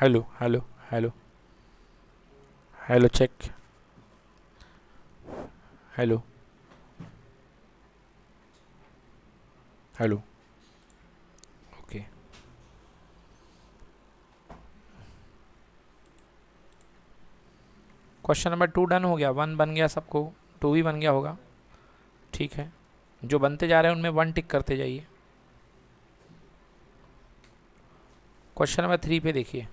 Hello hello hello hello check hello hello okay question number two done हो गया one बन गया सबको टू भी बन गया होगा ठीक है जो बनते जा रहे हैं उनमें वन टिक करते जाइए क्वेश्चन नंबर थ्री पे देखिए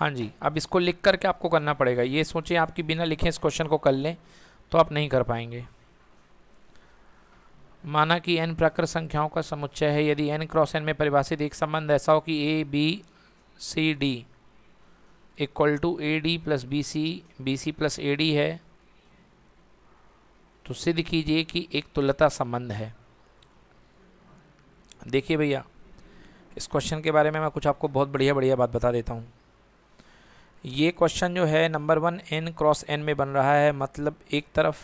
हाँ जी अब इसको लिख करके आपको करना पड़ेगा ये सोचिए आपकी बिना लिखे इस क्वेश्चन को कर लें तो आप नहीं कर पाएंगे माना कि एन प्राकृत संख्याओं का समुच्चय है यदि एन क्रॉस एन में परिभाषित एक संबंध ऐसा हो कि A B C D equal to A D plus B C B C plus A D है तो सिद्ध कीजिए कि एक तुल्यता संबंध है देखिए भैया इस क्वेश्चन के बारे में मैं कुछ आपको बहुत बढ़िया बढ़िया बात बता देता हूँ ये क्वेश्चन जो है number one N cross N में बन रहा है मतलब एक तरफ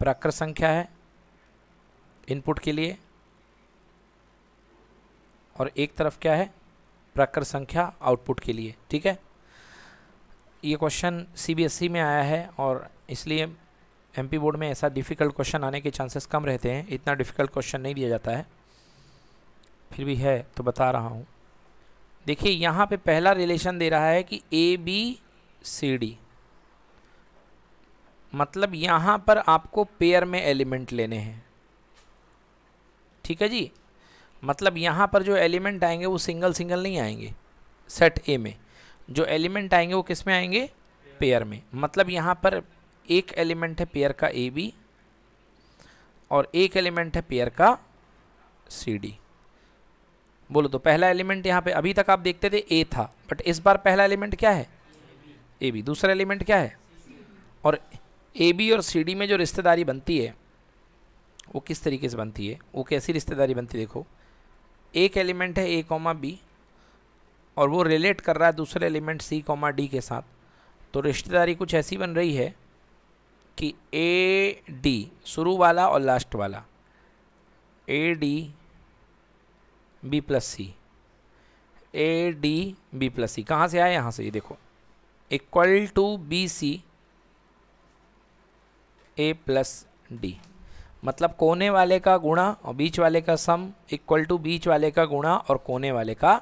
प्राकृ संख्या है इनपुट के लिए और एक तरफ क्या है प्राकृ संख्या आउटपुट के लिए ठीक है ये क्वेश्चन सीबीएसई e में आया है और इसलिए एमपी बोर्ड में ऐसा डिफ़िकल्ट क्वेश्चन आने के चांसेस कम रहते हैं इतना डिफ़िकल्ट क्वेश्चन नहीं दिया जाता है फिर भी है तो बता रहा हूँ देखिए यहाँ पे पहला रिलेशन दे रहा है कि ए बी सी डी मतलब यहाँ पर आपको पेयर में एलिमेंट लेने हैं ठीक है जी मतलब यहाँ पर जो एलिमेंट आएंगे वो सिंगल सिंगल नहीं आएंगे सेट ए में जो एलिमेंट आएंगे वो किस में आएंगे पेयर में मतलब यहाँ पर एक एलिमेंट है पेयर का ए बी और एक एलिमेंट है पेयर का सी डी बोलो तो पहला एलिमेंट यहाँ पे अभी तक आप देखते थे ए था बट इस बार पहला एलिमेंट क्या है ए बी दूसरा एलिमेंट क्या है और ए बी और सी डी में जो रिश्तेदारी बनती है वो किस तरीके से बनती है वो कैसी रिश्तेदारी बनती है देखो एक एलिमेंट है ए कॉमा बी और वो रिलेट कर रहा है दूसरे एलिमेंट सी कॉमा डी के साथ तो रिश्तेदारी कुछ ऐसी बन रही है कि ए डी शुरू वाला और लास्ट वाला A D B plus C A D B plus C कहाँ से आया यहाँ से ये देखो equal to B C A plus D मतलब कोने वाले का गुणा और बीच वाले का सम इक्वल टू बीच वाले का गुणा और कोने वाले का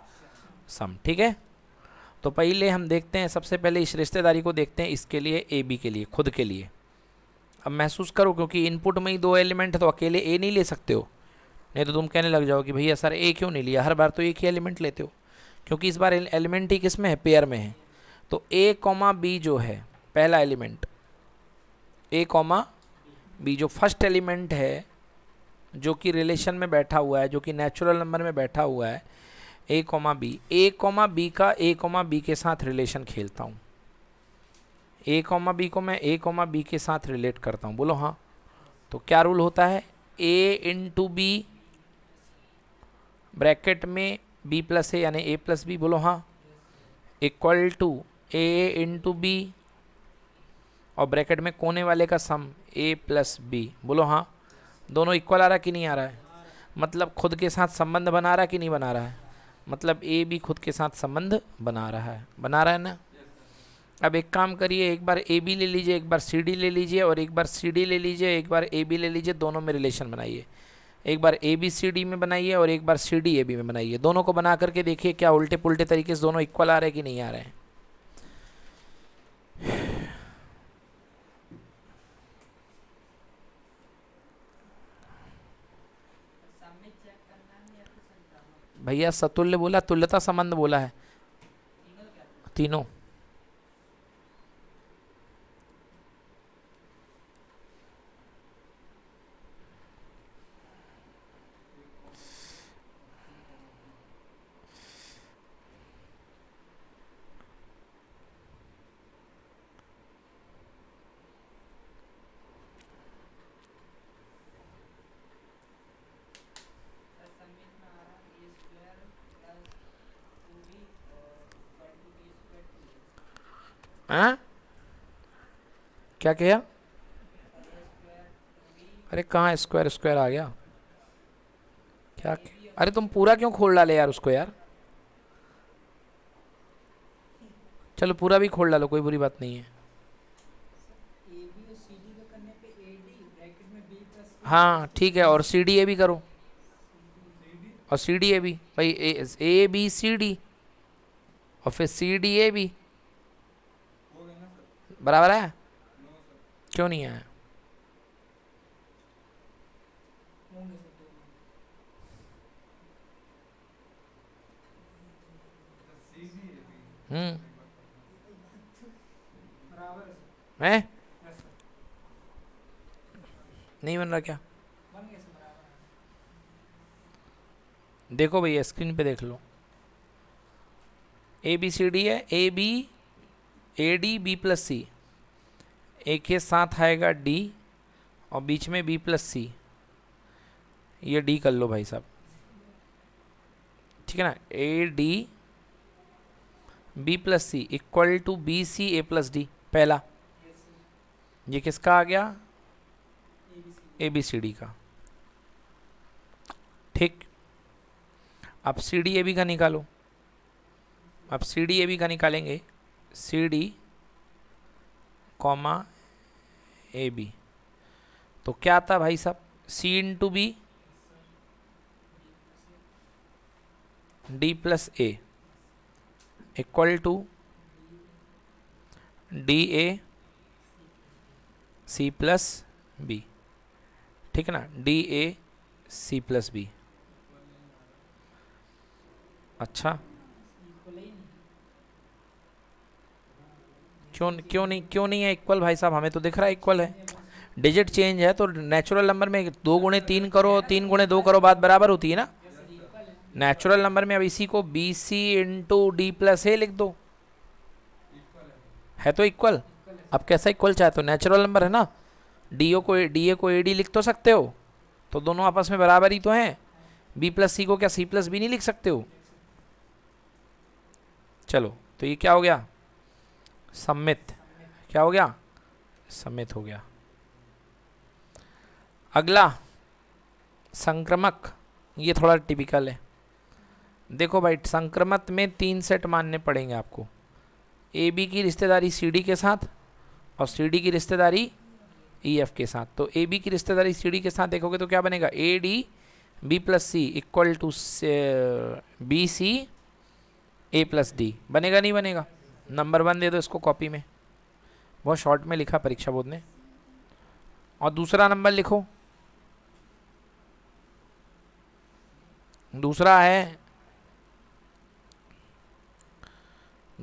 सम ठीक है तो पहले हम देखते हैं सबसे पहले इस रिश्तेदारी को देखते हैं इसके लिए ए बी के लिए खुद के लिए अब महसूस करो क्योंकि इनपुट में ही दो एलिमेंट है तो अकेले ए नहीं ले सकते हो नहीं तो तुम कहने लग जाओ कि भैया सर ए क्यों नहीं लिया हर बार तो एक ही एलिमेंट लेते हो क्योंकि इस बार एलिमेंट ही किस में है पेयर में है तो ए कॉमा बी जो है पहला एलिमेंट ए कॉमा बी जो फर्स्ट एलिमेंट है जो कि रिलेशन में बैठा हुआ है जो कि नेचुरल नंबर में बैठा हुआ है A comma B A comma B का ए कॉमा बी के साथ रिलेशन खेलता हूँ ए कॉमा बी को मैं ए कॉमा बी के साथ रिलेट करता हूँ बोलो हाँ तो क्या रूल होता है ए इंटू बी ब्रैकेट में बी प्लस ए यानी ए प्लस बी बोलो हाँ equal to A into B और ब्रैकेट में कोने वाले का सम ए प्लस बी बोलो हाँ दोनों इक्वल आ रहा कि नहीं आ रहा है मतलब खुद के साथ संबंध बना रहा कि नहीं बना रहा है मतलब ए भी खुद के साथ संबंध बना रहा है बना रहा है ना अब एक काम करिए एक बार ए बी ले लीजिए एक बार सी डी ले लीजिए और एक बार सी डी ले लीजिए एक बार ए बी ले लीजिए दोनों में रिलेशन बनाइए एक बार ए बी सी डी में बनाइए और एक बार सी डी ए बी में बनाइए दोनों को बना करके देखिए क्या उल्टे पुल्टे तरीके से दोनों इक्वल आ रहे कि नहीं आ रहे हैं भैया सतुल्य बोला तुल्यता संबंध बोला है तीनों हैं हाँ? क्या किया अरे कहाँ स्क्वायर स्क्वायर आ गया क्या अरे तुम पूरा क्यों खोल डाले यार उसको यार चलो पूरा भी खोल डालो कोई बुरी बात नहीं है हाँ ठीक है और सी डी ए भी करो और सी डी ए भी भाई ए बी सी डी और फिर सी डी ए भी बराबर है क्यों नहीं है हम्म है नहीं बन रहा क्या देखो भैया स्क्रीन पे देख लो ए बी सी डी है A B A D B plus C A के साथ आएगा डी और बीच में बी प्लस सी ये डी कर लो भाई साहब ठीक है ना A D B plus C equal to B C A plus D पहला ये किसका आ गया ए बी सी डी का ठीक अब सी डी ए बी का निकालो अब सी डी ए बी का निकालेंगे C D comma A B तो क्या आता भाई साहब C into B D plus A equal to D A C plus B ठीक है ना D A C plus B अच्छा क्यों क्यों नहीं क्यों नहीं है इक्वल भाई साहब हमें तो दिख रहा है इक्वल है डिजिट चेंज है तो नेचुरल नंबर में दो गुणे तीन करो तीन गुणे दो करो बात बराबर होती है ना नेचुरल नंबर में अब इसी को B C into D plus A लिख दो है तो इक्वल अब कैसा इक्वल चाहे तो नेचुरल नंबर है ना डी ओ को डी ए को ए डी लिख तो सकते हो तो दोनों आपस में बराबर ही तो हैं बी प्लस सी को क्या सी प्लस बी नहीं लिख सकते हो चलो तो ये क्या हो गया सम्मित क्या हो गया सम्मित हो गया अगला संक्रमक ये थोड़ा टिपिकल है देखो भाई संक्रमत में तीन सेट मानने पड़ेंगे आपको ए बी की रिश्तेदारी सी डी के साथ और सी डी की रिश्तेदारी ई e, एफ के साथ तो ए बी की रिश्तेदारी सी डी के साथ देखोगे तो क्या बनेगा A D B plus C equal to B C A plus D बनेगा नहीं बनेगा नंबर वन दे दो इसको कॉपी में बहुत शॉर्ट में लिखा परीक्षा बोर्ड ने और दूसरा नंबर लिखो दूसरा है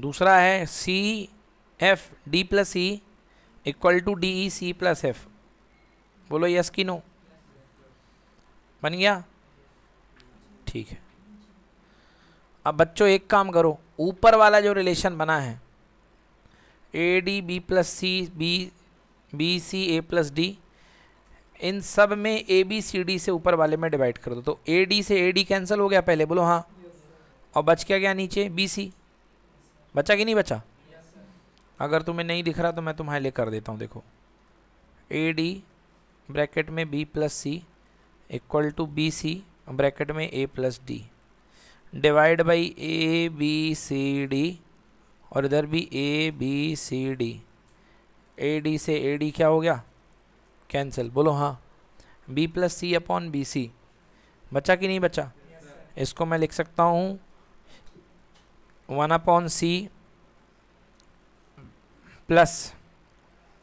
दूसरा है C F D plus E equal to D E C plus F बोलो यस की नो बन गया ठीक है अब बच्चों एक काम करो ऊपर वाला जो रिलेशन बना है A D B plus C B B C A plus D इन सब में ए बी सी डी से ऊपर वाले में डिवाइड कर दो तो ए डी से ए डी कैंसिल हो गया पहले बोलो हाँ और बच क्या गया नीचे बी सी बचा कि नहीं बचा अगर तुम्हें नहीं दिख रहा तो मैं तुम्हारे लिए कर देता हूँ देखो ए डी ब्रैकेट में B plus C equal to B C bracket में A plus D divide by A B C D और इधर भी A B C D A D से ए डी क्या हो गया कैंसिल बोलो हाँ B plus C upon B C बचा कि नहीं बचा yes, इसको मैं लिख सकता हूँ one upon C plus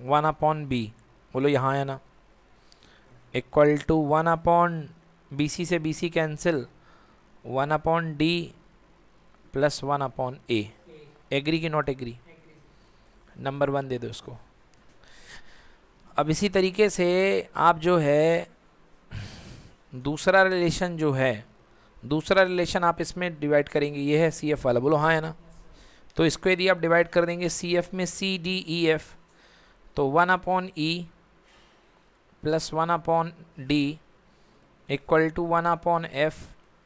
one upon B बोलो यहाँ है ना equal to one upon B C से B C cancel one upon D plus one upon A agree कि नॉट एग्री नंबर वन दे दो इसको अब इसी तरीके से आप जो है दूसरा रिलेशन जो है दूसरा रिलेशन आप इसमें डिवाइड करेंगे ये है सी एफ वाला बोलो हाँ है ना तो इसको यदि आप डिवाइड कर देंगे सी एफ में सी डी ई एफ तो one upon E plus one upon D equal to one upon F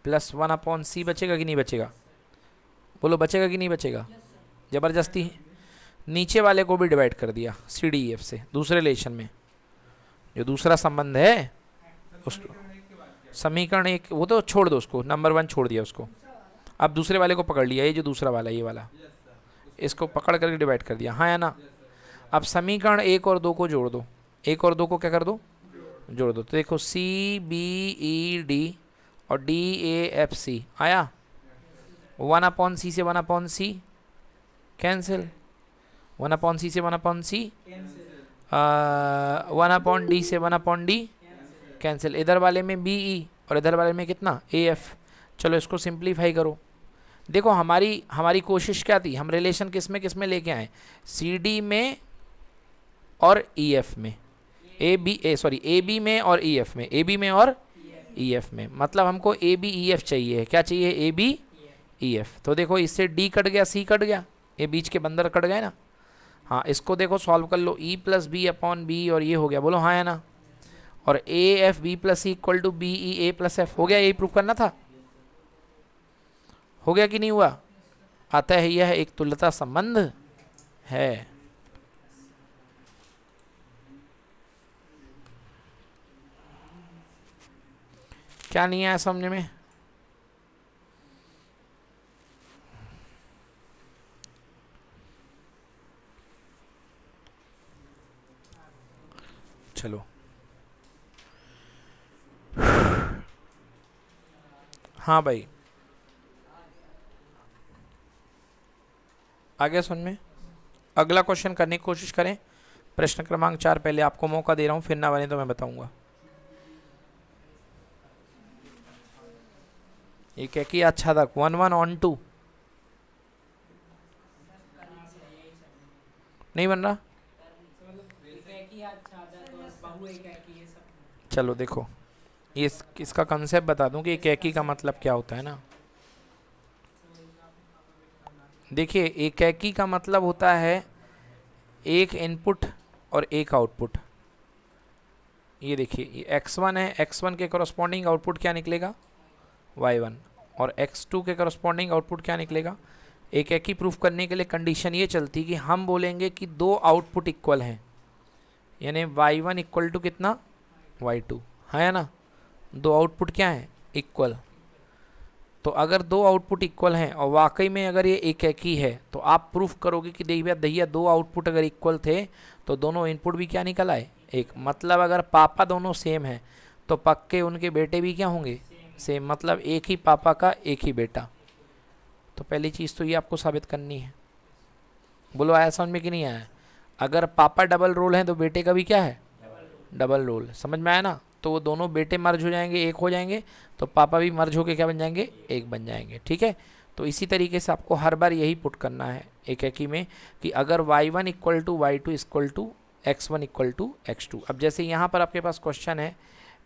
plus one upon C बचेगा कि नहीं बचेगा बोलो बचेगा कि नहीं बचेगा ज़बरदस्ती नीचे वाले को भी डिवाइड कर दिया सी डी एफ से दूसरे रिलेशन में जो दूसरा संबंध है उस समीकरण एक वो तो छोड़ दो उसको नंबर वन छोड़ दिया उसको अब दूसरे वाले को पकड़ लिया ये जो दूसरा वाला ये वाला इसको पकड़ करके डिवाइड कर दिया हाँ या ना अब समीकरण एक और दो को जोड़ दो एक और दो को क्या कर दो जोड़ दो तो देखो सी बी ई डी और डी ए एफ सी आया वन अपॉन सी से one upon C cancel one upon C से one upon C one upon D से वन अपॉन डी कैंसिल इधर वाले में बी ई e और इधर वाले में कितना ए एफ चलो इसको सिंप्लीफाई करो देखो हमारी हमारी कोशिश क्या थी हम रिलेशन किस में किस में लेके आए सी डी में और ई e, एफ में A B A sorry A B में और ई e, एफ में ए बी में और ई e एफ में मतलब हमको ए बी ई एफ चाहिए क्या चाहिए ए बी ई एफ तो देखो इससे डी कट गया सी कट गया ये बीच के बंदर कट गए ना हाँ इसको देखो सॉल्व कर लो E plus B upon B और ये हो गया बोलो हाँ है ना और A F B plus C equal to B E A plus F हो गया यही प्रूफ करना था हो गया कि नहीं हुआ आता है यह एक तुल्यता संबंध है क्या नहीं आया समझ में चलो हाँ भाई आगे सुन में अगला क्वेश्चन करने की कोशिश करें प्रश्न क्रमांक चार पहले आपको मौका दे रहा हूँ फिर ना बने तो मैं बताऊँगा अच्छा तक वन वन ऑन टू नहीं बन रहा चलो देखो इस इसका कंसेप्ट बता दूं कि एक एकैकी का मतलब क्या होता है ना देखिए एक एकैकी का मतलब होता है एक इनपुट और एक आउटपुट ये देखिए ये एक्स वन है एक्स वन के कॉरस्पॉन्डिंग आउटपुट क्या निकलेगा वाई वन और x2 के करस्पॉन्डिंग आउटपुट क्या निकलेगा एक एक ही प्रूफ करने के लिए कंडीशन ये चलती कि हम बोलेंगे कि दो आउटपुट इक्वल हैं यानी y1 वन इक्वल टू कितना y2 टू है ना दो आउटपुट क्या हैं इक्वल तो अगर दो आउटपुट इक्वल हैं और वाकई में अगर ये एक एक ही है तो आप प्रूफ करोगे कि देखिए भैया दहिया दो आउटपुट अगर इक्वल थे तो दोनों इनपुट भी क्या निकल आए एक मतलब अगर पापा दोनों सेम हैं तो पक्के उनके बेटे भी क्या होंगे सेम मतलब एक ही पापा का एक ही बेटा तो पहली चीज़ तो ये आपको साबित करनी है बोलो आया समझ में कि नहीं आया अगर पापा डबल रोल हैं तो बेटे का भी क्या है डबल रोल समझ में आया ना तो वो दोनों बेटे मर्ज हो जाएंगे एक हो जाएंगे तो पापा भी मर्ज होकर क्या बन जाएंगे एक बन जाएंगे ठीक है तो इसी तरीके से आपको हर बार यही पुट करना है एक एक ही में कि अगर y1 one equal to Y two equal to X one equal to X two अब जैसे यहाँ पर आपके पास क्वेश्चन है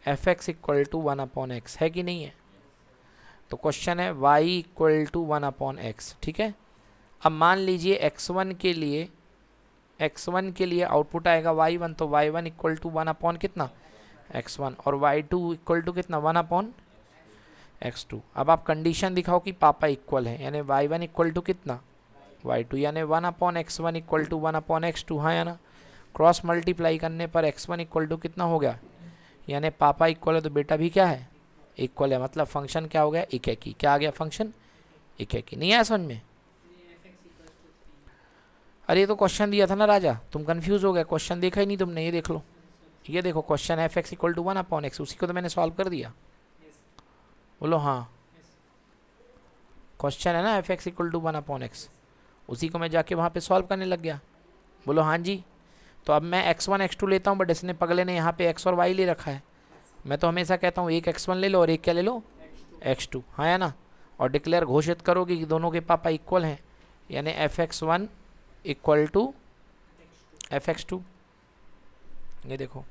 F X equal to one upon X है कि नहीं है तो क्वेश्चन है Y equal to one upon X ठीक है अब मान लीजिए एक्स वन के लिए एक्स वन के लिए आउटपुट आएगा वाई वन तो Y one equal to one upon कितना एक्स वन और वाई टू इक्वल टू कितना वन अपॉन एक्स टू अब आप कंडीशन दिखाओ कि पापा इक्वल है यानी वाई वन इक्वल टू कितना वाई टू यानी one upon X one equal to one upon X two हाँ या ना क्रॉस मल्टीप्लाई करने पर एक्स वन इक्वल टू कितना हो गया यानी पापा इक्वल है तो बेटा भी क्या है इक्वल है मतलब फंक्शन क्या हो गया ही क्या आ गया फंक्शन ही नहीं आया समझ में अरे तो क्वेश्चन दिया था ना राजा तुम कंफ्यूज हो गए क्वेश्चन देखा ही नहीं तुमने ये देख लो ये देखो question F X equal to one upon X उसी को तो मैंने सॉल्व कर दिया बोलो हाँ क्वेश्चन है ना F X equal to one upon X उसी को मैं जाके वहाँ पे सॉल्व करने लग गया बोलो हाँ जी तो अब मैं एक्स वन एक्स टू लेता हूँ बट इसने पगले ने यहाँ पे एक्स और वाई ले रखा है मैं तो हमेशा कहता हूँ एक एक्स वन ले लो और एक क्या ले लो एक्स टू हाँ या ना और डिक्लेयर घोषित करोगे कि दोनों के पापा इक्वल हैं यानी F X one equal to F X two ये देखो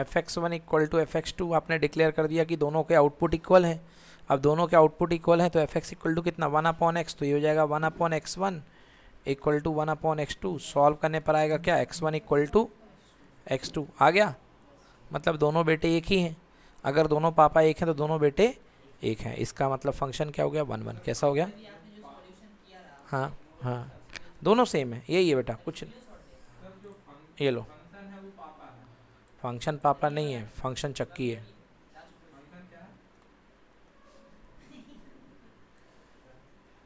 F X one equal to F X two आपने डिक्लेयर कर दिया कि दोनों के आउटपुट इक्वल हैं अब दोनों के आउटपुट इक्वल हैं तो एफ एक्स इक्वल टू कितना वन अपॉन एक्स तो ये हो जाएगा one upon X one equal to one upon X two solve करने पर आएगा क्या X one equal to X two आ गया मतलब दोनों बेटे एक ही हैं अगर दोनों पापा एक हैं तो दोनों बेटे एक हैं इसका मतलब फंक्शन क्या हो गया वन वन कैसा हो गया हाँ हाँ दोनों सेम है यही है बेटा कुछ ये लो फंक्शन पापा नहीं है फंक्शन चक्की है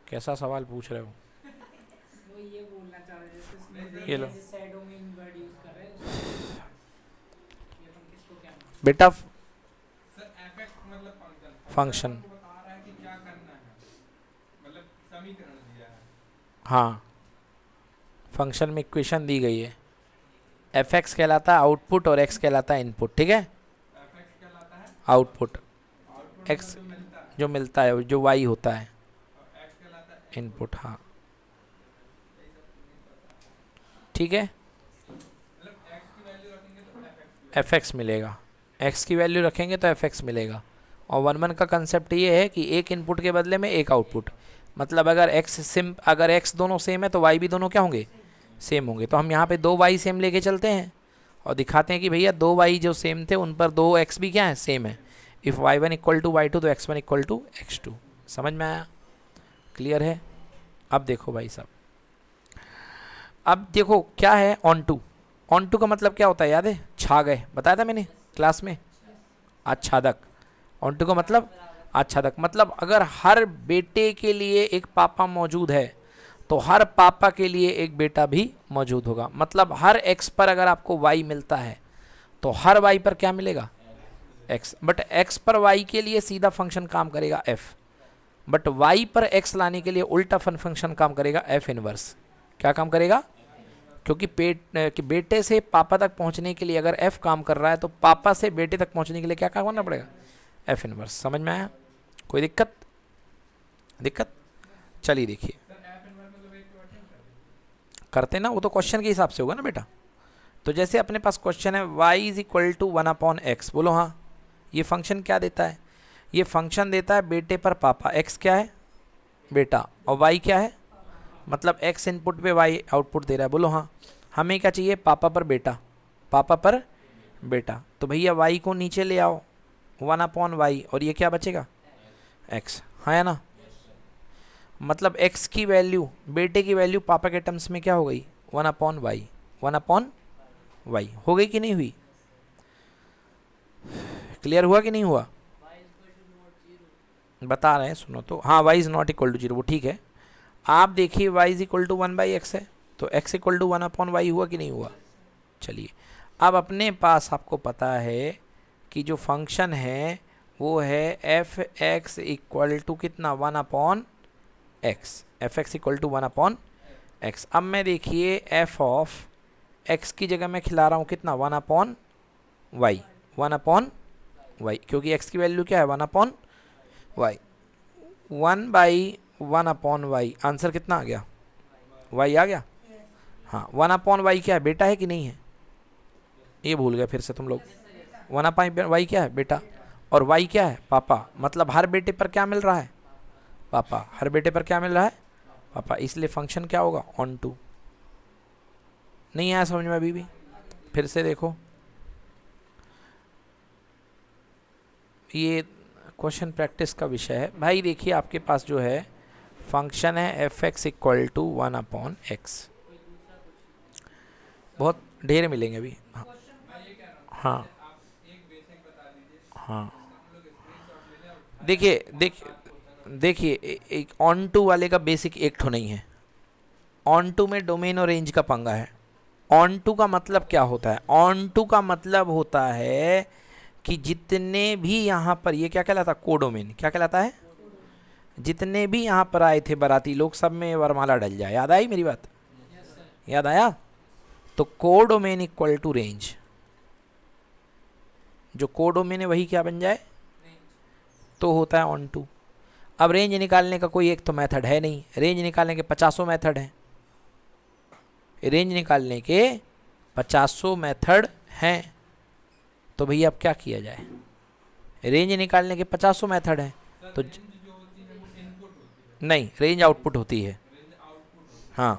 कैसा सवाल पूछ रहे हो ये लो बेटा फंक्शन मतलब मतलब हाँ फंक्शन में इक्वेशन दी गई है एफ एक्स कहलाता है आउटपुट और एक्स कहलाता है इनपुट ठीक है आउटपुट एक्स मतलब जो मिलता है जो वाई होता है इनपुट हाँ ठीक है एफ एक्स मिलेगा एक्स की वैल्यू रखेंगे तो एफ एक्स मिलेगा और वन वन का कंसेप्ट ये है कि एक इनपुट के बदले में एक आउटपुट मतलब अगर एक्स सिम अगर एक्स दोनों सेम है तो वाई भी दोनों क्या होंगे सेम होंगे तो हम यहाँ पे दो वाई सेम लेके चलते हैं और दिखाते हैं कि भैया दो वाई जो सेम थे उन पर दो एक्स भी क्या है सेम है if Y one equal to Y two तो X one equal to X two समझ में आया क्लियर है अब देखो भाई साहब अब देखो क्या है ऑन टू ऑन टू का मतलब क्या होता है याद है छा गए बताया था मैंने क्लास में आच्छादक ऑन टू का मतलब आच्छादक मतलब अगर हर बेटे के लिए एक पापा मौजूद है तो हर पापा के लिए एक बेटा भी मौजूद होगा मतलब हर एक्स पर अगर आपको वाई मिलता है तो हर वाई पर क्या मिलेगा एक्स बट एक्स पर वाई के लिए सीधा फंक्शन काम करेगा एफ बट वाई पर एक्स लाने के लिए उल्टा फन फंक्शन काम करेगा एफ इनवर्स क्या काम करेगा क्योंकि पेट कि बेटे से पापा तक पहुंचने के लिए अगर एफ़ काम कर रहा है तो पापा से बेटे तक पहुंचने के लिए क्या काम करना पड़ेगा एफ़ इनवर्स समझ में आया कोई दिक्कत दिक्कत चलिए देखिए करते ना वो तो क्वेश्चन के हिसाब से होगा ना बेटा तो जैसे अपने पास क्वेश्चन है Y is equal to one upon X बोलो हाँ ये फंक्शन क्या देता है ये फंक्शन देता है बेटे पर पापा एक्स क्या है बेटा और वाई क्या है मतलब एक्स इनपुट पे वाई आउटपुट दे रहा है बोलो हाँ हमें क्या चाहिए पापा पर बेटा पापा पर बेटा तो भैया वाई को नीचे ले आओ वन अपॉन वाई और ये क्या बचेगा एक्स हाँ है ना मतलब एक्स की वैल्यू बेटे की वैल्यू पापा के टर्म्स में क्या हो गई one upon Y one upon Y हो गई कि नहीं हुई क्लियर हुआ कि नहीं हुआ बता रहे हैं सुनो तो हाँ Y is not equal to zero वो ठीक है आप देखिए y is equal to one by X है तो x equal to one upon Y हुआ कि नहीं हुआ चलिए अब अपने पास आपको पता है कि जो फंक्शन है वो है एफ एक्स इक्वल टू कितना one upon X F X equal to one upon X अब मैं देखिए एफ ऑफ एक्स की जगह मैं खिला रहा हूँ कितना one upon Y one upon Y क्योंकि एक्स की वैल्यू क्या है one upon Y one by one upon Y answer कितना आ गया वाई आ गया हाँ वन अपॉन वाई क्या है बेटा है कि नहीं है ये भूल गया फिर से तुम लोग वन अपॉन वाई क्या है बेटा और वाई क्या है पापा मतलब हर बेटे पर क्या मिल रहा है पापा हर बेटे पर क्या मिल रहा है पापा इसलिए फंक्शन क्या होगा ऑन टू नहीं आया समझ में अभी भी फिर से देखो ये क्वेश्चन प्रैक्टिस का विषय है भाई देखिए आपके पास जो है फंक्शन है F X equal to one upon X बहुत ढेर मिलेंगे अभी हाँ हाँ हाँ देखिए देखिए देखिए एक ऑन टू वाले का बेसिक एक ठो नहीं है ऑन टू में डोमेन और रेंज का पंगा है ऑन टू का मतलब क्या होता है ऑन टू का मतलब होता है कि जितने भी यहाँ पर ये क्या कहलाता है कोडोमेन क्या कहलाता है जितने भी यहाँ पर आए थे बराती लोग सब में वरमाला डल जाए याद आई मेरी बात याद आया तो कोडोमेन इक्वल टू रेंज जो कोडोमेन है वही क्या बन जाए तो होता है ऑन टू अब रेंज निकालने का कोई एक तो मेथड है नहीं रेंज निकालने के पचासों मेथड हैं रेंज निकालने के पचासों मेथड हैं तो भैया अब क्या किया जाए रेंज निकालने के पचासों मेथड हैं तो ज... नहीं रेंज आउटपुट होती है हाँ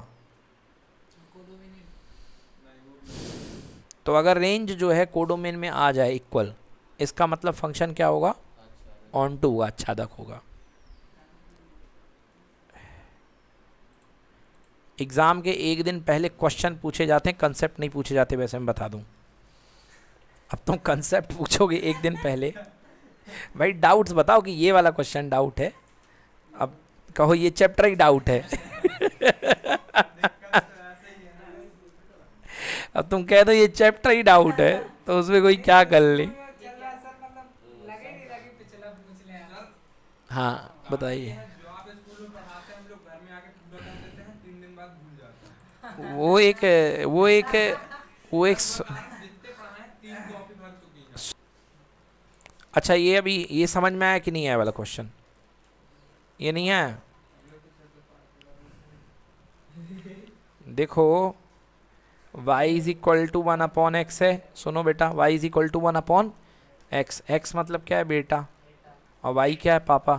तो अगर रेंज जो है कोडोमेन में आ जाए इक्वल इसका मतलब फंक्शन क्या होगा ऑन टू अच्छा होगा अच्छादक होगा एग्ज़ाम के एक दिन पहले क्वेश्चन पूछे जाते हैं कंसेप्ट नहीं पूछे जाते वैसे मैं बता दूं अब तुम कंसेप्ट पूछोगे एक दिन पहले भाई डाउट्स बताओ कि ये वाला क्वेश्चन डाउट है कहो ये चैप्टर ही डाउट है अब तुम कह दो ये चैप्टर ही डाउट है तो उसमें कोई क्या कर ले हाँ बताइए वो एक वो एक वो एक अच्छा ये अभी ये समझ में आया कि नहीं आया वाला क्वेश्चन ये नहीं आया देखो y is equal to one upon X है सुनो बेटा y is equal to one upon X X मतलब क्या है बेटा और y क्या है पापा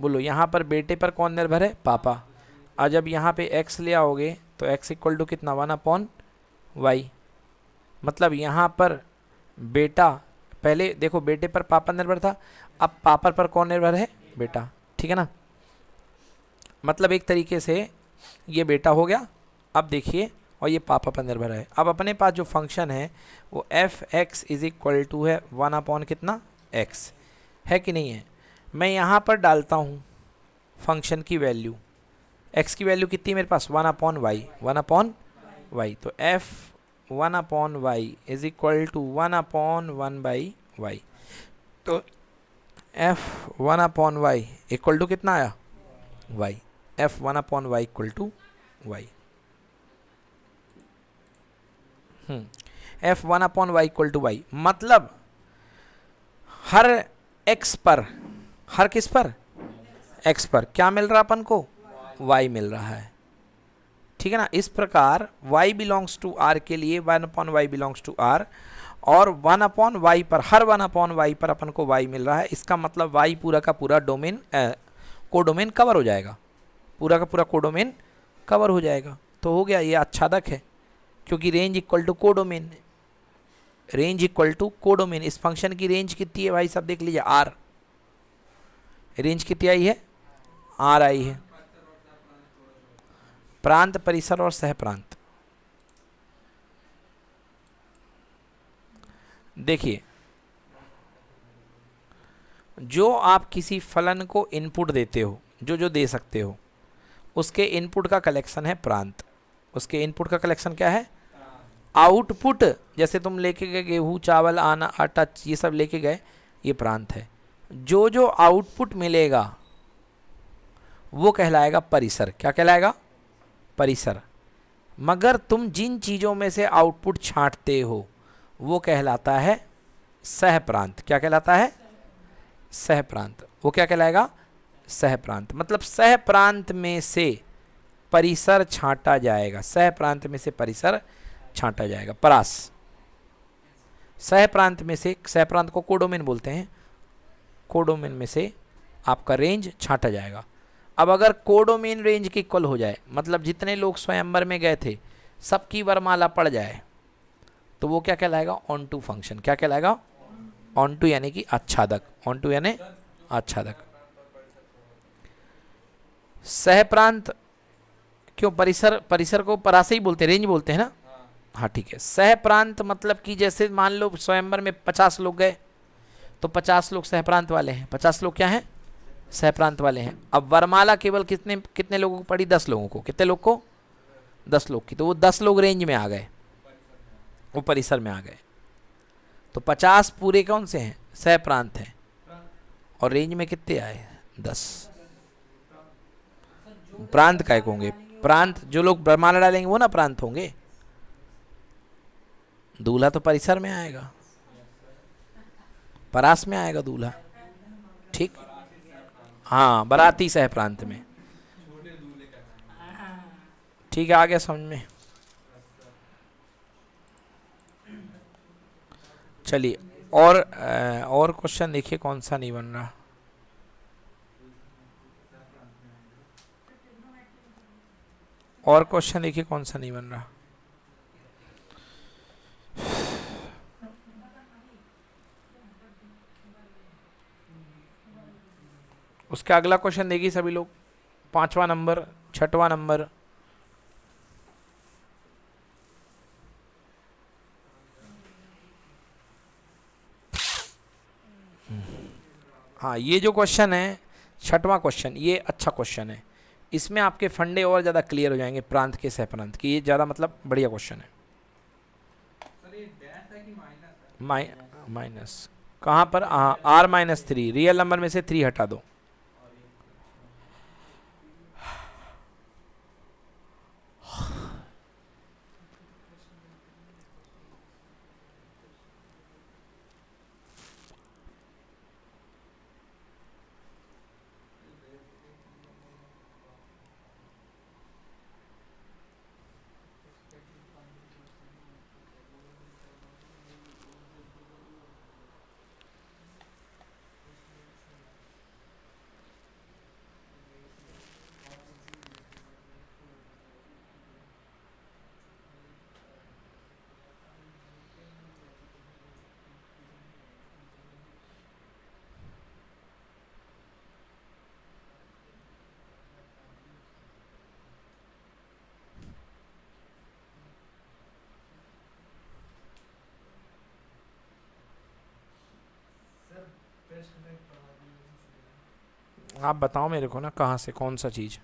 बोलो यहाँ पर बेटे पर कौन निर्भर है पापा और जब यहाँ पे x ले आओगे तो x इक्वल टू कितना वन अपॉन वाई मतलब यहाँ पर बेटा पहले देखो बेटे पर पापा निर्भर था अब पापा पर कौन निर्भर है बेटा ठीक है ना मतलब एक तरीके से ये बेटा हो गया अब देखिए और ये पापा पर निर्भर है अब अपने पास जो फंक्शन है वो F X is equal to है वन अपॉन कितना एक्स है कि नहीं है मैं यहाँ पर डालता हूँ फंक्शन की वैल्यू एक्स की वैल्यू कितनी मेरे पास one upon Y one upon Y तो F one upon Y is equal to one upon one by Y तो F one upon Y equal to कितना आया Y F one upon Y equal to Y F one upon Y equal to Y मतलब हर x पर हर किस पर x पर क्या मिल रहा अपन को वाई मिल रहा है ठीक है ना इस प्रकार वाई बिलोंग्स टू आर के लिए one upon Y belongs to R और वन अपॉन वाई पर हर वन अपॉन वाई पर अपन को वाई मिल रहा है इसका मतलब वाई पूरा का पूरा डोमेन को डोमेन कवर हो जाएगा पूरा का पूरा कोडोमेन कवर हो जाएगा तो हो गया ये आच्छादक है क्योंकि range equal to codomain range equal to codomain इस फंक्शन की रेंज कितनी है भाई साहब देख लीजिए आर रेंज कितनी आई है आर आई है प्रांत परिसर और सह प्रांत देखिए जो आप किसी फलन को इनपुट देते हो जो जो दे सकते हो उसके इनपुट का कलेक्शन है प्रांत उसके इनपुट का कलेक्शन क्या है आउटपुट जैसे तुम लेके गए गेहूँ चावल आना आटा ये सब लेके गए ये प्रांत है जो जो आउटपुट मिलेगा वो कहलाएगा परिसर क्या कहलाएगा परिसर मगर तुम जिन चीज़ों में से आउटपुट छांटते हो वो कहलाता है सह प्रांत क्या कहलाता है सह प्रांत वो क्या कहलाएगा सह प्रांत मतलब सह प्रांत में से परिसर छांटा जाएगा सह प्रांत में से परिसर छांटा जाएगा परास सह प्रांत में से सह प्रांत को कोडोमेन बोलते हैं कोडोमेन में से आपका रेंज छांटा जाएगा अब अगर कोडोमेन रेंज के इक्वल हो जाए मतलब जितने लोग स्वयंवर में गए थे सबकी वरमाला पड़ जाए तो वो क्या कहलाएगा ऑन टू फंक्शन क्या कहलाएगा ऑन टू यानी कि आच्छादक ऑन टू यानी आच्छादक सह प्रांत क्यों परिसर परिसर को परासे ही बोलते रेंज बोलते हैं ना हाँ, हाँ ठीक है सह प्रांत मतलब कि जैसे मान लो स्वयंवर में पचास लोग गए तो पचास लोग सह प्रांत वाले हैं पचास लोग क्या हैं सह प्रांत वाले हैं अब वरमाला केवल कितने कितने लोगों को पड़ी दस लोगों को कितने लोग को दस लोग की तो वो दस लोग रेंज में आ गए वो परिसर में आ गए तो पचास पूरे कौन से हैं सह प्रांत हैं और रेंज में कितने आए दस प्रांत काय होंगे प्रांत जो लोग ब्रह्मांड डालेंगे वो ना प्रांत होंगे दूल्हा तो परिसर में आएगा परास में आएगा दूल्हा ठीक हाँ बराती सह प्रांत में ठीक है आ गया समझ में चलिए और आ, और क्वेश्चन देखिए कौन सा नहीं बन रहा और क्वेश्चन देखिए कौन सा नहीं बन रहा उसका अगला क्वेश्चन देखिए सभी लोग पांचवा नंबर छठवा नंबर हाँ ये जो क्वेश्चन है छठवां क्वेश्चन ये अच्छा क्वेश्चन है इसमें आपके फंडे और ज़्यादा क्लियर हो जाएंगे प्रांत के सह प्रांत की ये ज़्यादा मतलब बढ़िया क्वेश्चन है माइनस कहाँ पर हाँ R minus three real number में से थ्री हटा दो आप बताओ मेरे को ना कहाँ से कौन सा चीज़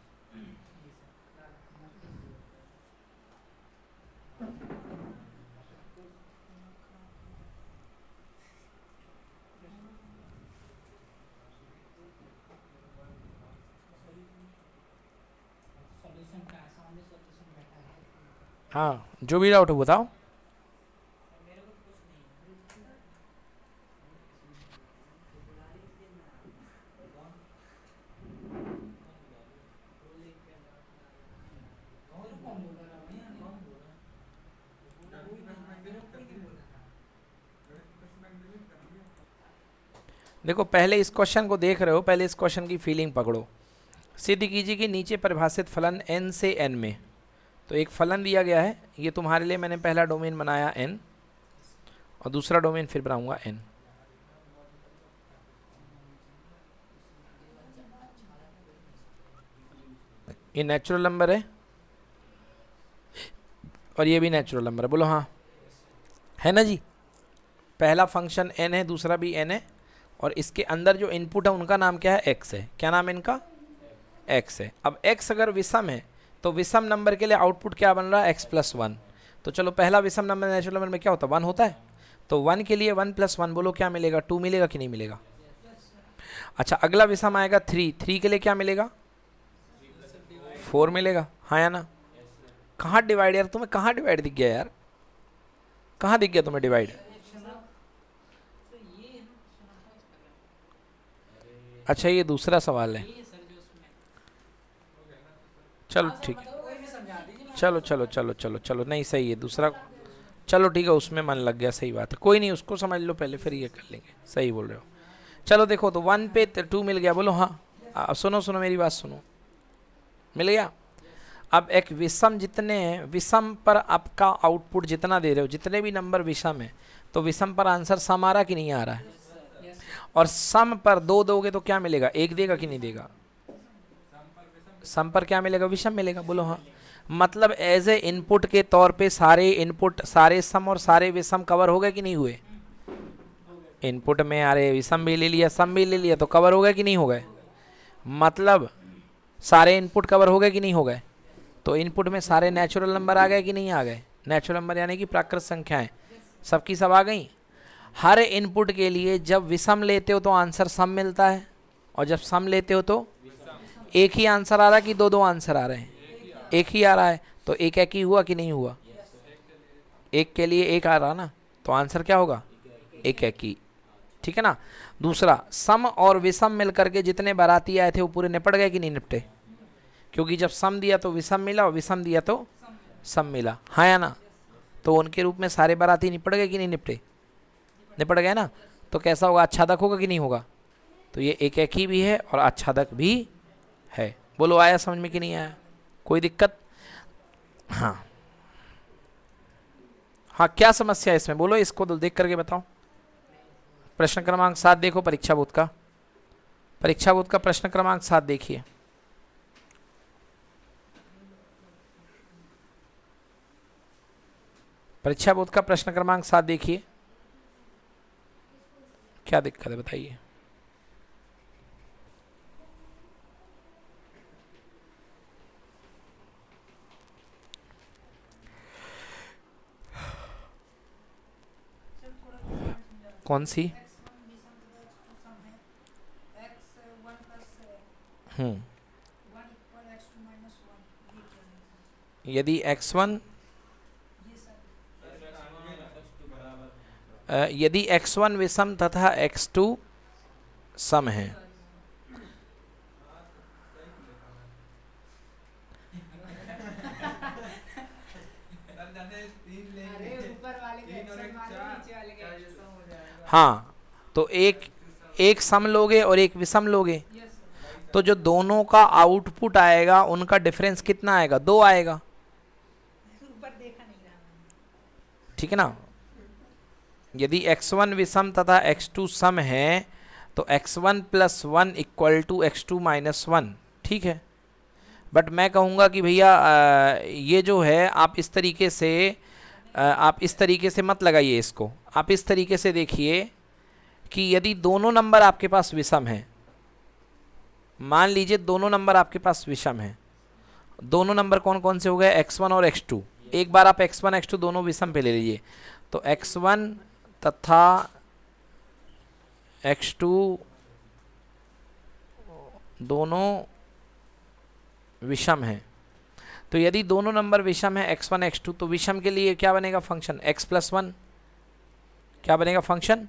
हाँ जो भी डाउट हो बताओ देखो पहले इस क्वेश्चन को देख रहे हो पहले इस क्वेश्चन की फीलिंग पकड़ो सिद्ध कीजिए कि नीचे परिभाषित फलन एन से एन में तो एक फलन दिया गया है ये तुम्हारे लिए मैंने पहला डोमेन बनाया एन और दूसरा डोमेन फिर बनाऊंगा एन ये नेचुरल नंबर है और ये भी नेचुरल नंबर है बोलो हाँ है ना जी पहला फंक्शन एन है दूसरा भी एन है और इसके अंदर जो इनपुट है उनका नाम क्या है एक्स है क्या नाम है इनका एक्स है अब एक्स अगर विषम है तो विषम नंबर के लिए आउटपुट क्या बन रहा है एक्स प्लस वन तो चलो पहला विषम नंबर नेचुरल नंबर में क्या होता है वन होता है तो वन के लिए वन प्लस वन बोलो क्या मिलेगा टू मिलेगा कि नहीं मिलेगा अच्छा अगला विषम आएगा थ्री थ्री के लिए क्या मिलेगा फोर मिलेगा हाँ या ना कहाँ डिवाइड यार तुम्हें कहाँ डिवाइड दिख गया यार कहाँ दिख गया तुम्हें डिवाइड अच्छा ये दूसरा सवाल है चलो ठीक है चलो चलो चलो चलो चलो नहीं सही है दूसरा चलो ठीक है उसमें मन लग गया सही बात है कोई नहीं उसको समझ लो पहले फिर ये कर लेंगे सही बोल रहे हो चलो देखो तो वन पे टू तो मिल गया बोलो हाँ आ, सुनो सुनो मेरी बात सुनो मिल गया अब एक विषम जितने हैं विषम पर आपका आउटपुट जितना दे रहे हो जितने भी नंबर विषम है तो विषम पर आंसर सम आ रहा कि नहीं आ रहा है और सम पर दो दोगे तो क्या मिलेगा एक देगा कि नहीं देगा सम पर क्या मिलेगा विषम मिलेगा बोलो हाँ मतलब एज ए इनपुट के तौर पे सारे इनपुट सारे सम और सारे विषम कवर हो गए कि नहीं हुए इनपुट में अरे विषम भी ले लिया सम भी ले लिया तो कवर हो गए कि नहीं हो गए मतलब सारे इनपुट कवर हो गए कि नहीं हो गए तो इनपुट में सारे नेचुरल नंबर आ गए कि नहीं आ गए नेचुरल नंबर यानी कि प्राकृत संख्याएं सबकी सब आ गई हर इनपुट के लिए जब विषम लेते हो तो आंसर सम मिलता है और जब सम लेते हो तो एक ही आंसर आ रहा है कि दो दो आंसर आ रहे हैं एक ही आ रहा है तो एक एक ही हुआ कि नहीं हुआ एक के लिए एक आ रहा ना तो आंसर क्या होगा एक एक ही ठीक है ना दूसरा सम और विषम मिलकर के जितने बाराती आए थे वो पूरे निपट गए कि नहीं निपटे क्योंकि जब सम दिया तो विषम मिला और विषम दिया तो सम मिला हाँ या ना तो उनके रूप में सारे बाराती निपट गए कि नहीं निपटे निपट गए ना तो कैसा होगा आच्छादक होगा कि नहीं होगा तो ये एक एक ही भी है और आच्छादक भी है बोलो आया समझ में कि नहीं आया कोई दिक्कत हाँ हाँ क्या समस्या है इसमें बोलो इसको तो देख करके बताओ प्रश्न क्रमांक सात देखो परीक्षा बोध का परीक्षा बोध का प्रश्न क्रमांक सात देखिए परीक्षा बोध का प्रश्न क्रमांक सात देखिए क्या दिक्कत है बताइए कौन सी हम्म यदि x1 यदि x1 विषम तथा x2 सम है हाँ तो एक एक सम लोगे और एक विषम लोगे तो जो दोनों का आउटपुट आएगा उनका डिफरेंस कितना आएगा दो आएगा ठीक है ना यदि x1 विषम तथा x2 सम है तो x1 one plus one equal to X two minus one ठीक है बट मैं कहूँगा कि भैया ये जो है आप इस तरीके से आ, आप इस तरीके से मत लगाइए इसको आप इस तरीके से देखिए कि यदि दोनों नंबर आपके पास विषम हैं मान लीजिए दोनों नंबर आपके पास विषम हैं दोनों नंबर कौन कौन से हो गए एक्स वन और एक्स टू एक बार आप एक्स वन एक्स टू दोनों विषम पे ले लीजिए तो एक्स वन तथा एक्स टू दोनों विषम हैं तो यदि दोनों नंबर विषम है एक्स टू तो विषम के लिए क्या बनेगा फंक्शन एक्स प्लस वन क्या बनेगा फंक्शन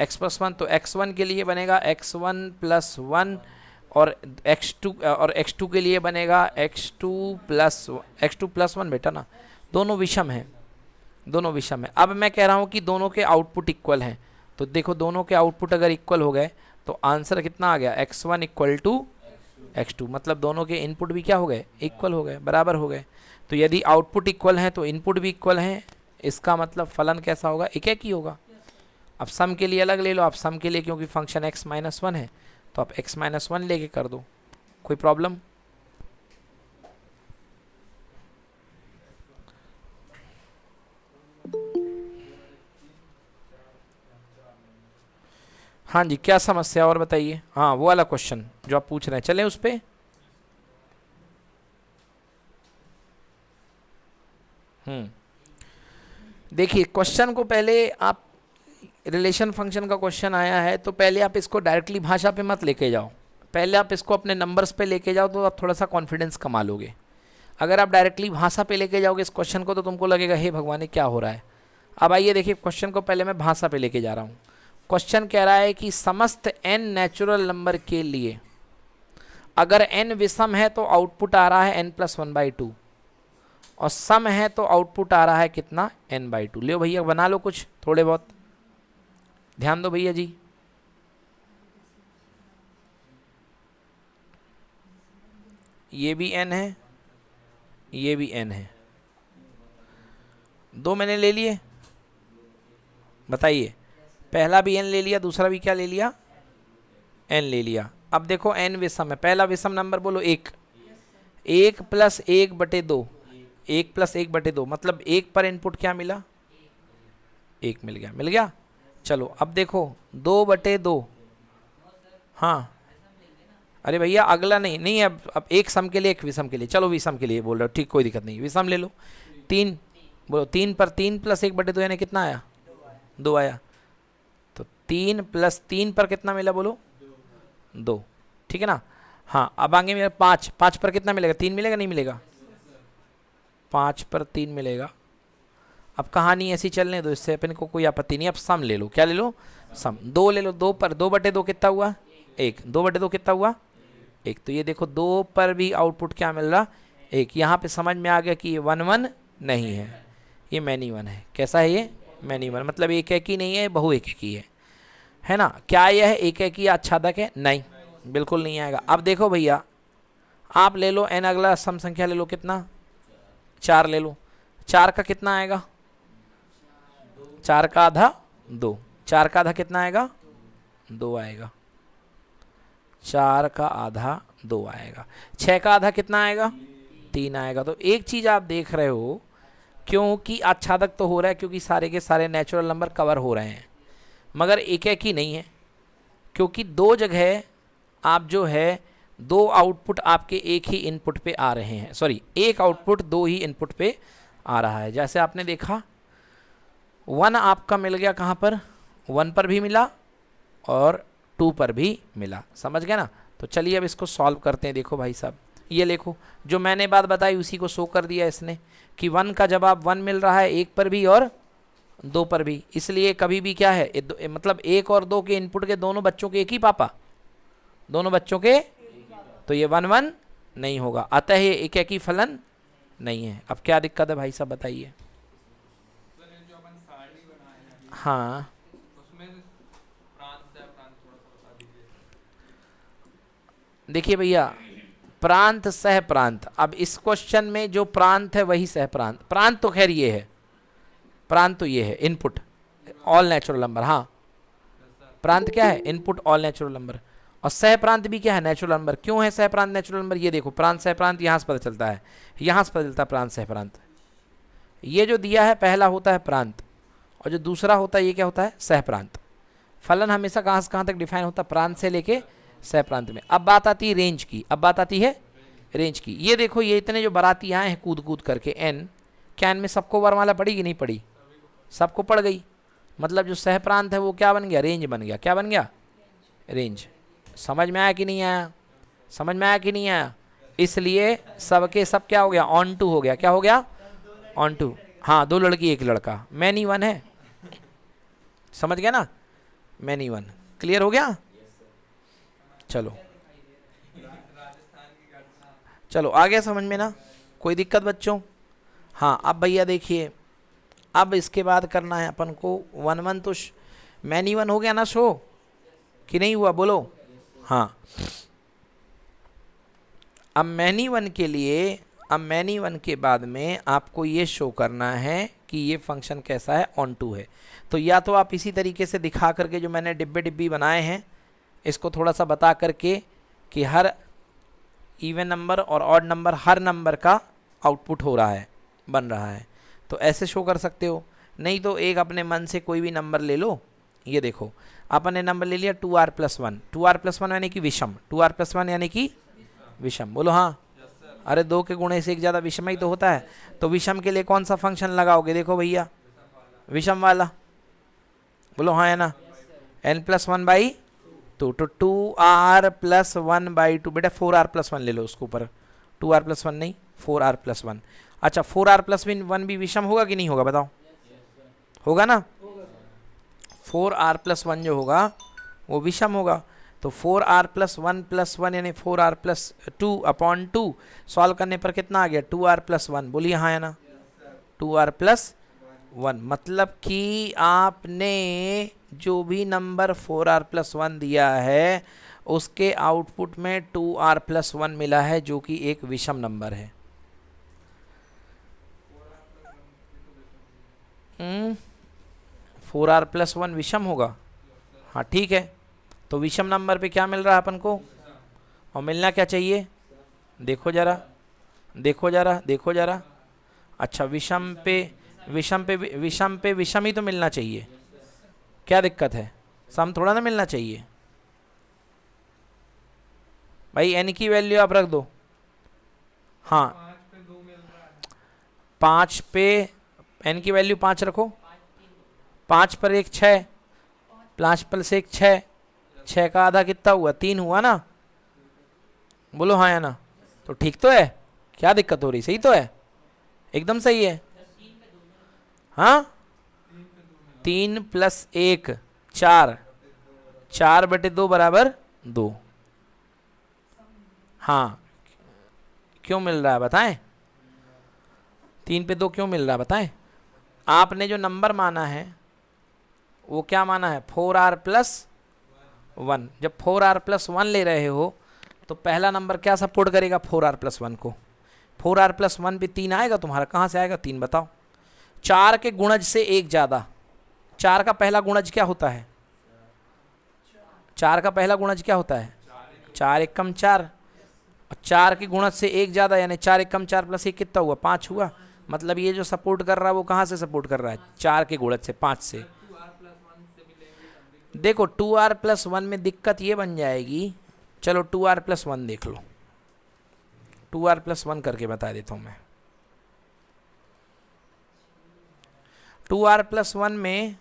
एक्स प्लस वन तो एक्स वन के लिए बनेगा एक्स वन प्लस वन और टू और टू के लिए बनेगा X two plus X two plus one बेटा ना दोनों विषम हैं दोनों विषम है अब मैं कह रहा हूँ कि दोनों के आउटपुट इक्वल हैं तो देखो दोनों के आउटपुट अगर इक्वल हो गए तो आंसर कितना आ गया X one equal to X two मतलब दोनों के इनपुट भी क्या हो गए इक्वल हो गए बराबर हो गए तो यदि आउटपुट इक्वल हैं तो इनपुट भी इक्वल हैं इसका मतलब फलन कैसा होगा एक एक ही होगा अब सम के लिए अलग ले लो आप सम के लिए क्योंकि फंक्शन एक्स माइनस वन है तो आप एक्स माइनस वन लेके कर दो कोई प्रॉब्लम हाँ जी क्या समस्या और बताइए हाँ वो वाला क्वेश्चन जो आप पूछ रहे हैं चलें उस पर हम्म। देखिए क्वेश्चन को पहले आप रिलेशन फंक्शन का क्वेश्चन आया है तो पहले आप इसको डायरेक्टली भाषा पे मत लेके जाओ पहले आप इसको अपने नंबर्स पे लेके जाओ तो आप थोड़ा सा कॉन्फिडेंस कमा लोगे अगर आप डायरेक्टली भाषा पे लेके जाओगे इस क्वेश्चन को तो तुमको लगेगा हे hey भगवान क्या हो रहा है अब आइए देखिए क्वेश्चन को पहले मैं भाषा पे लेके जा रहा हूँ क्वेश्चन कह रहा है कि समस्त एन नेचुरल नंबर के लिए अगर एन विषम है तो आउटपुट आ रहा है N plus one by two और सम है तो आउटपुट आ रहा है कितना एन बाई टू लियो भैया बना लो कुछ थोड़े बहुत ध्यान दो भैया जी ये भी एन है ये भी एन है दो मैंने ले लिए बताइए पहला भी एन ले लिया दूसरा भी क्या ले लिया एन ले लिया अब देखो एन विषम है पहला विषम नंबर बोलो एक एक प्लस एक बटे दो एक प्लस एक बटे दो मतलब एक पर इनपुट क्या मिला एक मिल गया मिल गया चलो अब देखो दो बटे दो हाँ अरे भैया अगला नहीं नहीं अब अब एक सम के लिए एक विषम के लिए चलो विषम के लिए बोल रहे हो ठीक कोई दिक्कत नहीं विषम ले लो तीन बोलो तीन पर तीन प्लस एक बटे दो यानी कितना आया दो आया तीन प्लस तीन पर कितना मिला बोलो दो ठीक है ना हाँ अब आगे मेरा पाँच पाँच पर कितना मिलेगा तीन मिलेगा नहीं मिलेगा पाँच पर तीन मिलेगा अब कहानी ऐसी चलने दो तो इससे अपन को कोई आपत्ति नहीं अब सम ले लो क्या ले लो सम दो ले लो दो पर दो बटे दो कितना हुआ एक दो बटे दो कितना हुआ एक तो ये देखो दो पर भी आउटपुट क्या मिल रहा एक यहाँ पे समझ में आ गया कि ये वन वन नहीं है ये मैनी वन है कैसा है ये मैनी वन मतलब एक है कि नहीं है बहु एक ही है है ना क्या यह एक एक कि आच्छादक है नहीं बिल्कुल नहीं आएगा अब देखो भैया आप ले लो एन अगला सम संख्या ले लो कितना चार ले लो चार का कितना आएगा चार का आधा दो चार का आधा कितना आएगा दो आएगा चार का आधा दो आएगा छः का आधा कितना आएगा तीन आएगा तो एक चीज़ आप देख रहे हो क्योंकि आच्छादक तो हो रहा है क्योंकि सारे के सारे नेचुरल नंबर कवर हो रहे हैं मगर एक एक ही नहीं है क्योंकि दो जगह आप जो है दो आउटपुट आपके एक ही इनपुट पे आ रहे हैं सॉरी एक आउटपुट दो ही इनपुट पे आ रहा है जैसे आपने देखा वन आपका मिल गया कहाँ पर वन पर भी मिला और टू पर भी मिला समझ गया ना तो चलिए अब इसको सॉल्व करते हैं देखो भाई साहब ये देखो जो मैंने बात बताई उसी को शो कर दिया इसने कि वन का जवाब वन मिल रहा है एक पर भी और दो पर भी इसलिए कभी भी क्या है मतलब एक और दो के इनपुट के दोनों बच्चों के एक ही पापा दोनों बच्चों के तो ये वन वन नहीं होगा अतः ये एक एक ही फलन नहीं है अब क्या दिक्कत है भाई साहब बताइए हाँ देखिए भैया प्रांत सह प्रांत अब इस क्वेश्चन में जो प्रांत है वही सह प्रांत प्रांत तो खैर ये है प्रांत तो ये है इनपुट ऑल नेचुरल नंबर हाँ प्रांत क्या है इनपुट ऑल नेचुरल नंबर और सह प्रांत भी क्या है नेचुरल नंबर क्यों है सह प्रांत नेचुरल नंबर ये देखो प्रांत सह प्रांत यहाँ से पता चलता है यहाँ से पता चलता है प्रांत सह प्रांत ये जो दिया है पहला होता है प्रांत और जो दूसरा होता है ये क्या होता है सह प्रांत फलन हमेशा कहाँ से कहाँ तक डिफाइन होता है प्रांत से लेके सह प्रांत में अब बात आती है रेंज की अब बात आती है रेंज की ये देखो ये इतने जो बराती आए हैं कूद कूद करके एन क्या इनमें सबको वरमाला पड़ी कि नहीं पड़ी सबको पड़ गई मतलब जो सह प्रांत है वो क्या बन गया रेंज बन गया क्या बन गया रेंज समझ में आया कि नहीं आया समझ में आया कि नहीं आया इसलिए सबके सब क्या हो गया ऑन टू हो गया क्या हो गया ऑन टू हाँ दो लड़की एक लड़का मैनी वन है समझ गया ना मैनी वन क्लियर हो गया चलो चलो आ गया समझ में ना कोई दिक्कत बच्चों हाँ अब भैया देखिए अब इसके बाद करना है अपन को वन वन तो मैनी वन हो गया ना शो कि नहीं हुआ बोलो हाँ अब मैनी वन के लिए अब मैनी वन के बाद में आपको ये शो करना है कि ये फंक्शन कैसा है ऑन टू है तो या तो आप इसी तरीके से दिखा करके जो मैंने डिब्बे डिब्बी बनाए हैं इसको थोड़ा सा बता करके कि हर इवन नंबर और ऑड नंबर हर नंबर का आउटपुट हो रहा है बन रहा है तो ऐसे शो कर सकते हो नहीं तो एक अपने मन से कोई भी नंबर ले लो ये देखो अपन ने नंबर ले लिया two R plus one two R plus one यानी कि विषम टू आर प्लस वन यानी कि विषम बोलो हाँ अरे दो के गुणे से एक ज़्यादा विषम ही तो होता है तो विषम के लिए कौन सा फंक्शन लगाओगे देखो भैया विषम वाला बोलो हाँ है ना N plus one by two तो two R plus one by two बेटा फोर आर प्लस वन ले लो उसके ऊपर टू आर प्लस वन नहीं फोर आर प्लस वन अच्छा फोर आर प्लस भी वन भी विषम होगा कि नहीं होगा बताओ होगा ना फोर आर प्लस वन जो होगा वो विषम होगा तो four R plus one plus one यानी four R plus two upon two solve करने पर कितना आ गया टू आर प्लस वन बोलिए हाँ है ना टू आर प्लस वन मतलब कि आपने जो भी number four R plus one दिया है उसके आउटपुट में टू आर प्लस वन मिला है जो कि एक विषम नंबर है फोर आर प्लस वन विषम होगा हाँ ठीक है तो विषम नंबर पे क्या मिल रहा है अपन को और मिलना क्या चाहिए देखो जरा देखो जरा देखो जरा अच्छा विषम पे विषम पे विषम पे विषम ही तो मिलना चाहिए क्या दिक्कत है सम थोड़ा ना मिलना चाहिए भाई एन की वैल्यू आप रख दो हाँ पाँच पे एन की वैल्यू पाँच रखो पाँच पर एक छः पाँच पर से एक छः छः का आधा कितना हुआ तीन हुआ ना बोलो हाँ या ना तो ठीक तो है क्या दिक्कत हो रही सही तो है एकदम सही है हाँ तीन प्लस एक चार चार बटे दो बराबर दो हाँ क्यों मिल रहा है बताएं तीन पे दो क्यों मिल रहा है बताएं आपने जो नंबर माना है वो क्या माना है फोर आर प्लस वन जब फोर आर प्लस वन ले रहे हो तो पहला नंबर क्या सपोर्ट करेगा फोर आर प्लस वन को फोर आर प्लस वन भी तीन आएगा तुम्हारा कहाँ से आएगा तीन बताओ चार के गुणज से एक ज़्यादा चार का पहला गुणज क्या होता है चार का पहला गुणज क्या होता है चार एक कम चार और चार के गुणज से एक ज़्यादा यानी चार एक कम चार प्लस एक कितना हुआ पाँच हुआ मतलब ये जो सपोर्ट कर रहा है वो कहाँ से सपोर्ट कर रहा है चार के गुड़ से पाँच से देखो टू आर प्लस वन में दिक्कत ये बन जाएगी चलो टू आर प्लस वन देख लो टू आर प्लस वन करके बता देता हूँ मैं टू आर प्लस वन में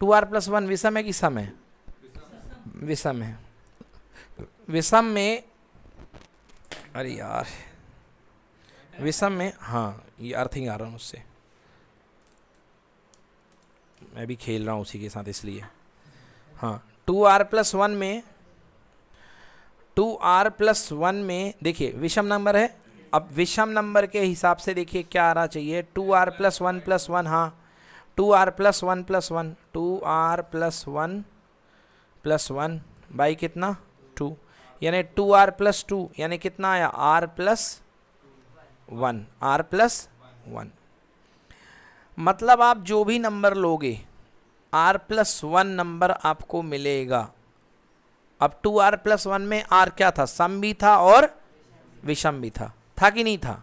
टू आर प्लस वन विषम है कि सम है विषम है विषम में अरे यार विषम में हाँ ये अर्थिंग आ रहा हूँ उससे मैं भी खेल रहा हूँ उसी के साथ इसलिए हाँ टू आर प्लस वन में टू आर प्लस वन में देखिए विषम नंबर है अब विषम नंबर के हिसाब से देखिए क्या आना चाहिए two R plus one plus one हाँ two R plus one plus one two R plus one plus one by कितना टू यानी टू आर प्लस टू यानी कितना आया R plus one R plus one मतलब आप जो भी नंबर लोगे आर प्लस वन नंबर आपको मिलेगा अब टू आर प्लस वन में आर क्या था सम भी था और विषम भी था था कि नहीं था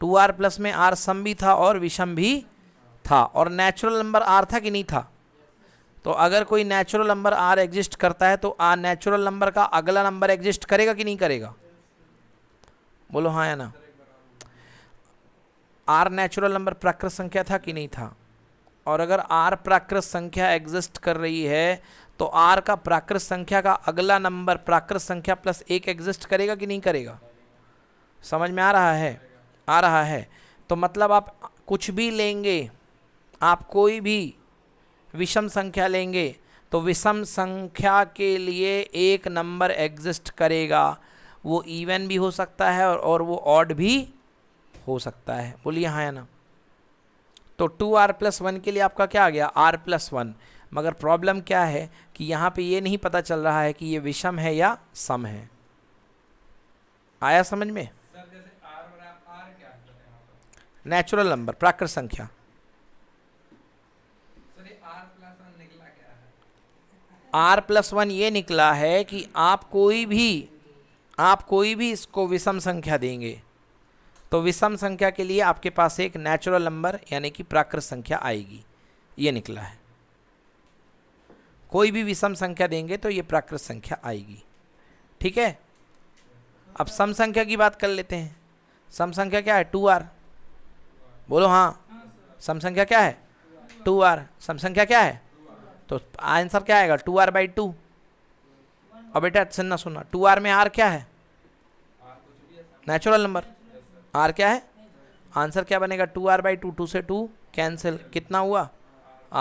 टू आर प्लस में आर सम भी था और विषम भी था और नेचुरल नंबर आर था कि नहीं था तो अगर कोई नेचुरल नंबर आर एग्जिस्ट करता है तो आ नेचुरल नंबर का अगला नंबर एग्जिस्ट करेगा कि नहीं करेगा बोलो हाँ या ना आर नेचुरल नंबर प्राकृत संख्या था कि नहीं था और अगर आर प्राकृत संख्या एग्जिस्ट कर रही है तो आर का प्राकृत संख्या का अगला नंबर प्राकृत संख्या प्लस एक एग्जिस्ट करेगा कि नहीं करेगा समझ में आ रहा है आ रहा है तो मतलब आप कुछ भी लेंगे आप कोई भी विषम संख्या लेंगे तो विषम संख्या के लिए एक नंबर एग्जिस्ट करेगा वो इवन भी हो सकता है और, और वो ऑड भी हो सकता है बोलिए हाँ या ना तो टू आर प्लस वन के लिए आपका क्या आ गया आर प्लस वन मगर प्रॉब्लम क्या है कि यहाँ पे ये नहीं पता चल रहा है कि ये विषम है या सम है आया समझ में नेचुरल नंबर प्राकृत संख्या आर प्लस वन ये निकला है कि आप कोई भी आप कोई भी इसको विषम संख्या देंगे तो विषम संख्या के लिए आपके पास एक नेचुरल नंबर यानी कि प्राकृत संख्या आएगी ये निकला है कोई भी विषम संख्या देंगे तो ये प्राकृत संख्या आएगी ठीक है अब सम संख्या की बात कर लेते हैं सम संख्या क्या है टू आर बोलो हाँ सम संख्या क्या है टू आर सम संख्या क्या है तो आंसर क्या आएगा टू आर बाई टू और बेटा सुनना सुनना टू आर में आर क्या है नेचुरल नंबर आर क्या है आंसर क्या बनेगा two R by two two से टू कैंसिल कितना हुआ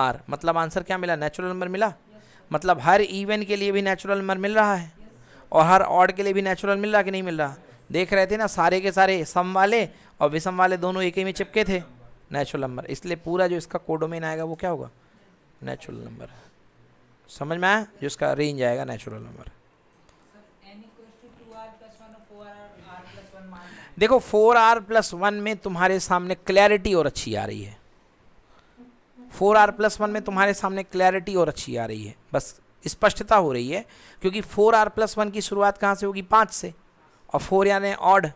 आर मतलब आंसर क्या मिला नेचुरल नंबर मिला मतलब हर इवन के लिए भी नेचुरल नंबर मिल रहा है और हर ऑड के लिए भी नेचुरल मिल रहा कि नहीं मिल रहा देख रहे थे ना सारे के सारे सम वाले और विषम वाले दोनों एक ही में चिपके थे नेचुरल नंबर इसलिए पूरा जो इसका कोडोमेन आएगा वो क्या होगा नेचुरल नंबर समझ में आया जो इसका रेंज आएगा नेचुरल नंबर देखो फोर आर प्लस वन में तुम्हारे सामने क्लैरिटी और अच्छी आ रही है फोर आर प्लस वन में तुम्हारे सामने क्लैरिटी और अच्छी आ रही है बस स्पष्टता हो रही है क्योंकि फोर आर प्लस वन की शुरुआत कहाँ से होगी पाँच से और फोर यानी ऑड